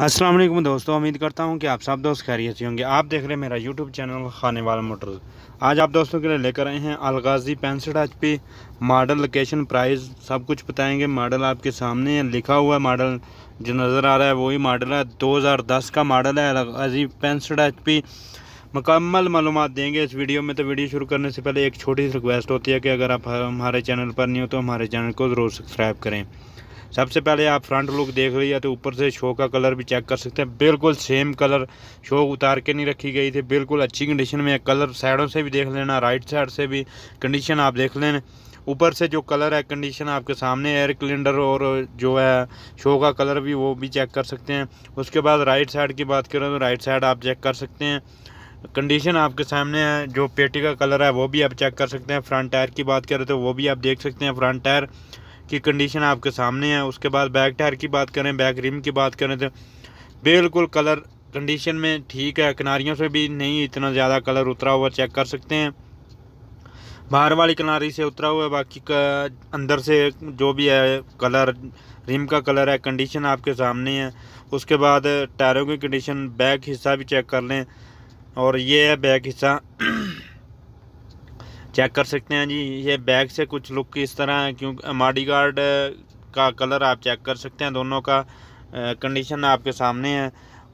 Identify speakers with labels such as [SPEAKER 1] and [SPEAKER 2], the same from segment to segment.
[SPEAKER 1] अस्सलाम वालेकुम दोस्तों उम्मीद करता हूँ कि आप सब दोस्त खैरियत से होंगे आप देख रहे हैं मेरा यूट्यूब चैनल खाने वाला मोटर्स आज आप दोस्तों के लिए लेकर आए हैं अलगाजी पैंसठ H P model location price सब कुछ बताएंगे मॉडल आपके सामने है लिखा हुआ है मॉडल जो नज़र आ रहा है वही मॉडल है 2010 का मॉडल है अलगाजी पैंसठ एच पी मुकम्मल मालूम देंगे इस वीडियो में तो वीडियो शुरू करने से पहले एक छोटी सी रिक्वेस्ट होती है कि अगर आप हमारे चैनल पर नहीं हो तो हमारे चैनल को ज़रूर सब्सक्राइब करें सबसे पहले आप फ्रंट लुक देख रही है तो ऊपर से शो का कलर भी चेक कर सकते हैं बिल्कुल सेम कलर शो उतार के नहीं रखी गई थी बिल्कुल अच्छी कंडीशन में है कलर साइडों से भी देख लेना राइट साइड से भी कंडीशन आप देख लेना ऊपर से जो कलर है कंडीशन आपके सामने एयर कलेंडर और जो है शो का कलर भी वो भी चेक कर सकते हैं उसके बाद राइट साइड की बात करें तो राइट साइड आप चेक कर सकते हैं कंडीशन आपके सामने है जो पेटी का कलर है वो भी आप चेक कर सकते हैं फ्रंट टायर की बात करें तो वो भी आप देख सकते हैं फ्रंट टायर की कंडीशन आपके सामने है उसके बाद बैक टायर की बात करें बैक रिम की बात करें तो बिल्कुल कलर कंडीशन में ठीक है किनारियों से भी नहीं इतना ज़्यादा कलर उतरा हुआ चेक कर सकते हैं बाहर वाली किनारी से उतरा हुआ है बाकी का अंदर से जो भी है कलर रिम का कलर है कंडीशन आपके सामने है उसके बाद टायरों की कंडीशन बैक हिस्सा भी चेक कर लें और ये है बैक हिस्सा चेक कर सकते हैं जी ये बैग से कुछ लुक इस तरह है क्योंकि माडी गार्ड का कलर आप चेक कर सकते हैं दोनों का कंडीशन आपके सामने है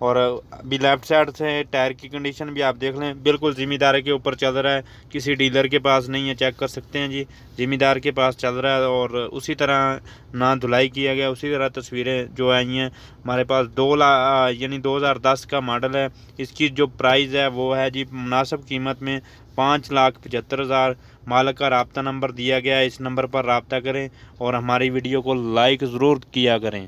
[SPEAKER 1] और अभी लेफ़्ट साइड से टायर की कंडीशन भी आप देख लें बिल्कुल ज़िम्मेदार के ऊपर चल रहा है किसी डीलर के पास नहीं है चेक कर सकते हैं जी ज़िम्मेदार के पास चल रहा है और उसी तरह ना धुलाई किया गया उसी तरह तस्वीरें जो आई हैं हमारे पास दो ला यानी 2010 का मॉडल है इसकी जो प्राइस है वो है जी मुनासब कीमत में पाँच लाख पचहत्तर हज़ार मालक का रबता नंबर दिया गया है इस नंबर पर रबता करें और हमारी वीडियो को लाइक ज़रूर किया करें